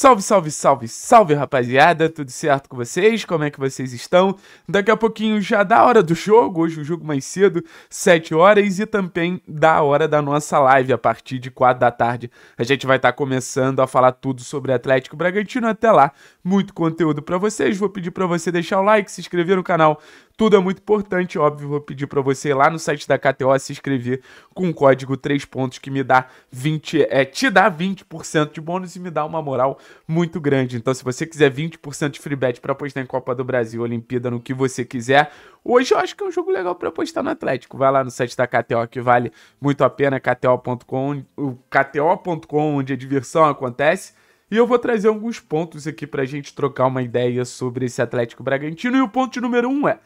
Salve, salve, salve, salve rapaziada, tudo certo com vocês? Como é que vocês estão? Daqui a pouquinho já dá hora do jogo, hoje um jogo mais cedo, 7 horas e também da hora da nossa live, a partir de 4 da tarde. A gente vai estar tá começando a falar tudo sobre Atlético Bragantino, até lá, muito conteúdo para vocês. Vou pedir para você deixar o like, se inscrever no canal, tudo é muito importante, óbvio. Vou pedir para você ir lá no site da KTO se inscrever com o código 3 pontos que me dá 20, é, te dá 20% de bônus e me dá uma moral muito grande. Então, se você quiser 20% de free bet para apostar em Copa do Brasil, Olimpíada, no que você quiser, hoje eu acho que é um jogo legal para apostar no Atlético. Vai lá no site da KTO que vale muito a pena, kto.com, o onde a diversão acontece. E eu vou trazer alguns pontos aqui para a gente trocar uma ideia sobre esse Atlético Bragantino. E o ponto número um é: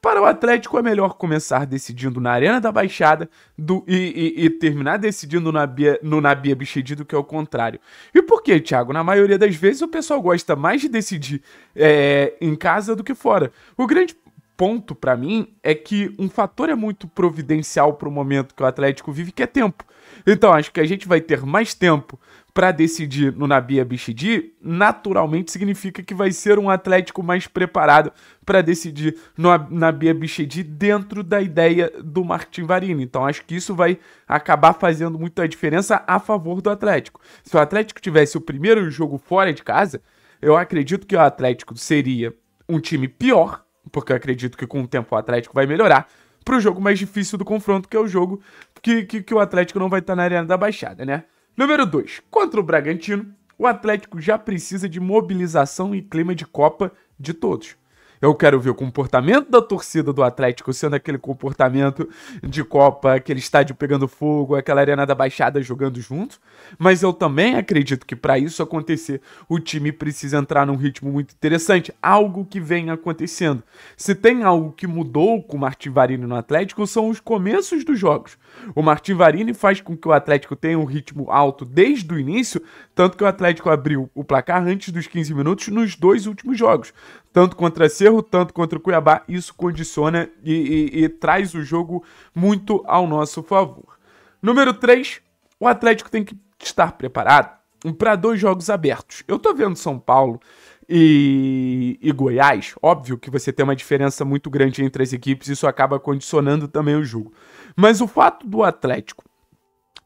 para o Atlético é melhor começar decidindo na Arena da Baixada do, e, e, e terminar decidindo na Bia, no Nabia Bichedi do que ao contrário. E por que, Thiago? Na maioria das vezes o pessoal gosta mais de decidir é, em casa do que fora. O grande ponto para mim é que um fator é muito providencial para o momento que o Atlético vive, que é tempo. Então, acho que a gente vai ter mais tempo para decidir no Nabia Abichidi, naturalmente significa que vai ser um Atlético mais preparado para decidir no Nabi Abichidi dentro da ideia do Martin Varini. Então acho que isso vai acabar fazendo muita diferença a favor do Atlético. Se o Atlético tivesse o primeiro jogo fora de casa, eu acredito que o Atlético seria um time pior porque eu acredito que com o tempo o Atlético vai melhorar, para o jogo mais difícil do confronto, que é o jogo que, que, que o Atlético não vai estar tá na Arena da Baixada, né? Número 2. Contra o Bragantino, o Atlético já precisa de mobilização e clima de Copa de todos. Eu quero ver o comportamento da torcida do Atlético sendo aquele comportamento de Copa, aquele estádio pegando fogo, aquela arena da Baixada jogando junto. Mas eu também acredito que para isso acontecer, o time precisa entrar num ritmo muito interessante, algo que vem acontecendo. Se tem algo que mudou com o Martin Varini no Atlético, são os começos dos jogos. O Martin Varini faz com que o Atlético tenha um ritmo alto desde o início, tanto que o Atlético abriu o placar antes dos 15 minutos nos dois últimos jogos tanto contra Cerro, tanto contra o Cuiabá, isso condiciona e, e, e traz o jogo muito ao nosso favor. Número 3, o Atlético tem que estar preparado para dois jogos abertos. Eu tô vendo São Paulo e, e, Goiás. Óbvio que você tem uma diferença muito grande entre as equipes, isso acaba condicionando também o jogo. Mas o fato do Atlético,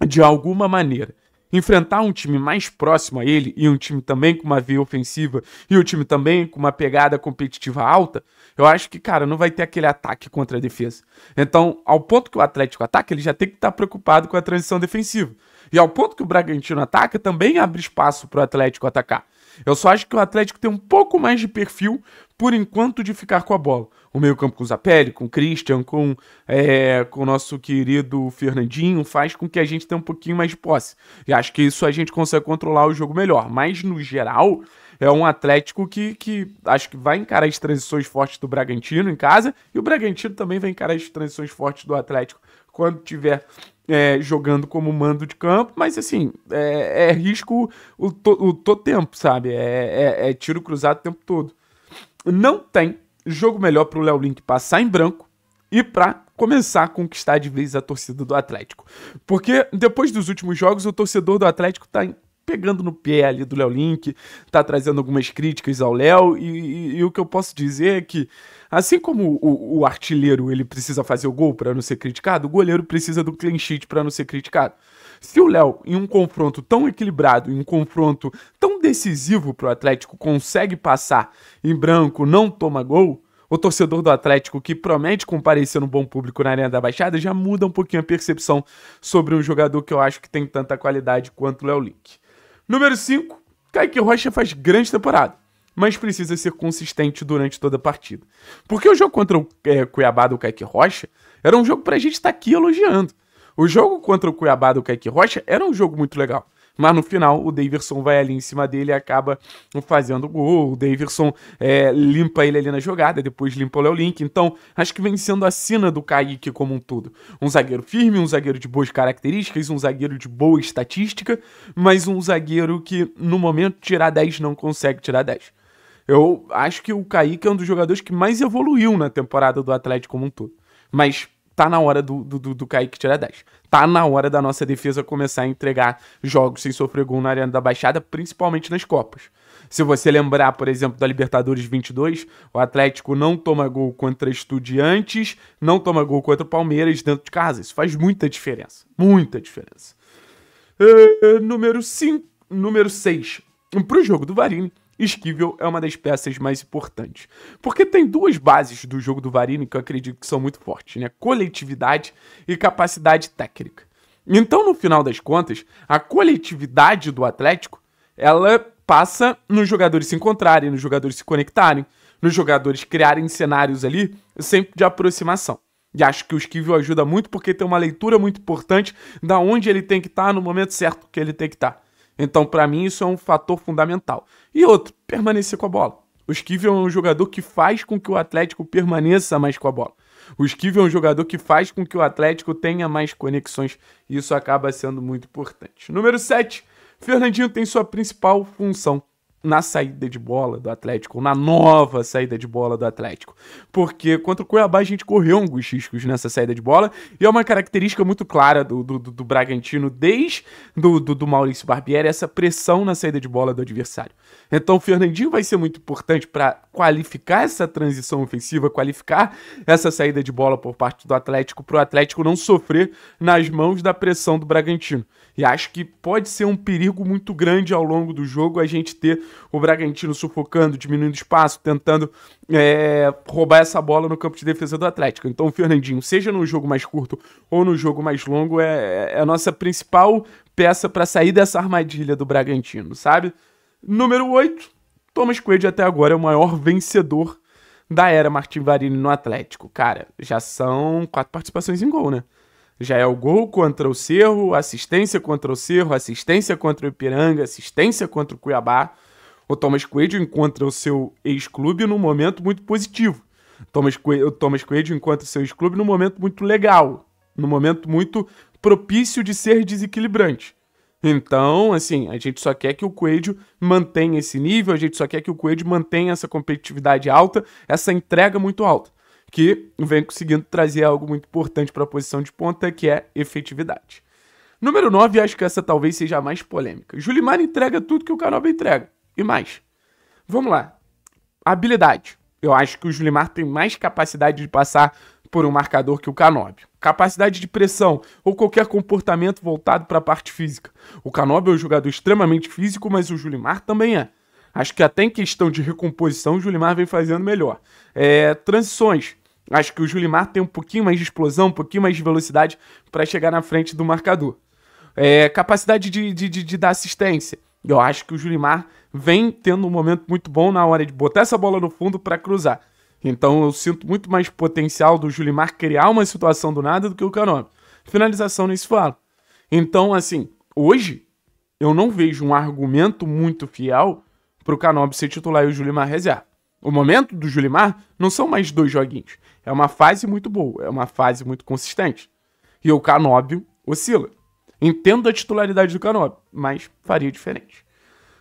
de alguma maneira, enfrentar um time mais próximo a ele e um time também com uma veia ofensiva e um time também com uma pegada competitiva alta, eu acho que, cara, não vai ter aquele ataque contra a defesa. Então, ao ponto que o Atlético ataca, ele já tem que estar tá preocupado com a transição defensiva. E ao ponto que o Bragantino ataca, também abre espaço para o Atlético atacar. Eu só acho que o Atlético tem um pouco mais de perfil, por enquanto, de ficar com a bola. O meio-campo com o Zapelli, com o Christian, com, é, com o nosso querido Fernandinho, faz com que a gente tenha um pouquinho mais de posse. E acho que isso a gente consegue controlar o jogo melhor. Mas, no geral, é um Atlético que, que acho que vai encarar as transições fortes do Bragantino em casa, e o Bragantino também vai encarar as transições fortes do Atlético quando tiver é, jogando como mando de campo, mas assim, é, é risco o, to, o todo tempo, sabe? É, é, é, tiro cruzado o tempo todo. Não tem jogo melhor o Léo Link passar em branco e para começar a conquistar de vez a torcida do Atlético. Porque depois dos últimos jogos, o torcedor do Atlético tá pegando no pé ali do Léo Link, tá trazendo algumas críticas ao Léo, e, e, e, o que eu posso dizer é que, assim como o, o artilheiro ele precisa fazer o gol para não ser criticado, o goleiro precisa do clean sheet para não ser criticado. Se o Léo, em um confronto tão equilibrado, em um confronto tão decisivo para o Atlético, consegue passar em branco, não toma gol, o torcedor do Atlético que promete comparecer no bom público na Arena da Baixada já muda um pouquinho a percepção sobre um jogador que eu acho que tem tanta qualidade quanto o Léo Link. Número 5, Kaique Rocha faz grande temporada, mas precisa ser consistente durante toda a partida. Porque o jogo contra o é, Cuiabá do Kaique Rocha era um jogo pra gente estar tá aqui elogiando. O jogo contra o Cuiabá do Kaique Rocha era um jogo muito legal. Mas no final o Daverson vai ali em cima dele e acaba fazendo gol. O Daverson é, limpa ele ali na jogada, depois limpa o Léo Link. Então, acho que vem sendo a cena do Kaique como um todo. Um zagueiro firme, um zagueiro de boas características, um zagueiro de boa estatística, mas um zagueiro que no momento tirar 10 não consegue tirar 10. Eu acho que o Kaique é um dos jogadores que mais evoluiu na temporada do Atlético como um todo. Mas tá na hora do, do, do Kaique tirar 10. Tá na hora da nossa defesa começar a entregar jogos sem sofrer gol na Arena da Baixada, principalmente nas Copas. Se você lembrar, por exemplo, da Libertadores 22, o Atlético não toma gol contra Estudiantes, não toma gol contra o Palmeiras dentro de casa. Isso faz muita diferença. Muita diferença. É, é número 5. Número 6. Pro jogo do Varini. Esquivel é uma das peças mais importantes. Porque tem duas bases do jogo do Varini que eu acredito que são muito fortes, né? Coletividade e capacidade técnica. Então, no final das contas, a coletividade do Atlético, ela passa nos jogadores se encontrarem, nos jogadores se conectarem, nos jogadores criarem cenários ali, sempre de aproximação. E acho que o Esquivel ajuda muito porque tem uma leitura muito importante da onde ele tem que estar tá no momento certo que ele tem que estar. Tá. Então, para mim, isso é um fator fundamental. E outro, permanecer com a bola. O Esquivel é um jogador que faz com que o Atlético permaneça mais com a bola. O Esquivel é um jogador que faz com que o Atlético tenha mais conexões. E isso acaba sendo muito importante. Número 7. Fernandinho tem sua principal função na saída de bola do Atlético, ou na nova saída de bola do Atlético. Porque contra o Cuiabá a gente correu alguns riscos nessa saída de bola, e é uma característica muito clara do, do, do Bragantino desde do, do, do Maurício Barbieri, essa pressão na saída de bola do adversário. Então o Fernandinho vai ser muito importante para qualificar essa transição ofensiva, qualificar essa saída de bola por parte do Atlético, para o Atlético não sofrer nas mãos da pressão do Bragantino. E acho que pode ser um perigo muito grande ao longo do jogo a gente ter o Bragantino sufocando, diminuindo espaço, tentando é, roubar essa bola no campo de defesa do Atlético. Então, Fernandinho, seja no jogo mais curto ou no jogo mais longo, é, é a nossa principal peça para sair dessa armadilha do Bragantino, sabe? Número 8, Thomas Coelho até agora é o maior vencedor da era Martin Varini no Atlético. Cara, já são quatro participações em gol, né? Já é o gol contra o Cerro, assistência contra o Cerro, assistência contra o Ipiranga, assistência contra o Cuiabá. O Thomas Coelho encontra o seu ex-clube num momento muito positivo. Thomas Coelho, o Thomas Coelho encontra o seu ex-clube num momento muito legal, num momento muito propício de ser desequilibrante. Então, assim, a gente só quer que o Coelho mantenha esse nível, a gente só quer que o Coelho mantenha essa competitividade alta, essa entrega muito alta, que vem conseguindo trazer algo muito importante para a posição de ponta, que é efetividade. Número 9, acho que essa talvez seja a mais polêmica. Julimar entrega tudo que o Canoba entrega e mais. Vamos lá. Habilidade. Eu acho que o Julimar tem mais capacidade de passar por um marcador que o Canóbio. Capacidade de pressão ou qualquer comportamento voltado para a parte física. O Canóbio é um jogador extremamente físico, mas o Julimar também é. Acho que até em questão de recomposição, o Julimar vem fazendo melhor. É, transições. Acho que o Julimar tem um pouquinho mais de explosão, um pouquinho mais de velocidade para chegar na frente do marcador. É, capacidade de, de, de, de dar assistência. Eu acho que o Julimar vem tendo um momento muito bom na hora de botar essa bola no fundo para cruzar. Então eu sinto muito mais potencial do Julimar criar uma situação do nada do que o Canóbio. Finalização nem se fala. Então, assim, hoje eu não vejo um argumento muito fiel para o Canóbio ser titular e o Julimar reserva. O momento do Julimar não são mais dois joguinhos. É uma fase muito boa, é uma fase muito consistente. E o Canóbio oscila. Entendo a titularidade do Canop, mas faria diferente.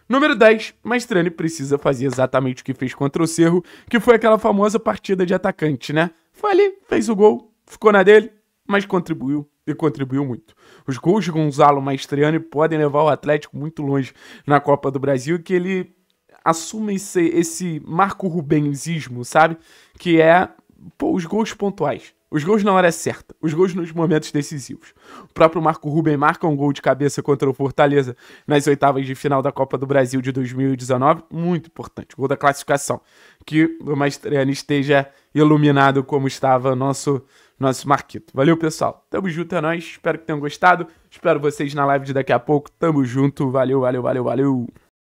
Número 10, Maestrani precisa fazer exatamente o que fez contra o Cerro, que foi aquela famosa partida de atacante, né? Foi ali, fez o gol, ficou na dele, mas contribuiu e contribuiu muito. Os gols de Gonzalo Maestriani podem levar o Atlético muito longe na Copa do Brasil, que ele assume esse, esse Marco Rubensismo, sabe? Que é pô, os gols pontuais. Os gols na hora certa, os gols nos momentos decisivos. O próprio Marco Ruben marca um gol de cabeça contra o Fortaleza nas oitavas de final da Copa do Brasil de 2019, muito importante, gol da classificação. Que o Mastriani esteja iluminado como estava nosso nosso Marquito. Valeu, pessoal. Tamo junto, é nóis. Espero que tenham gostado. Espero vocês na live de daqui a pouco. Tamo junto. Valeu, valeu, valeu, valeu.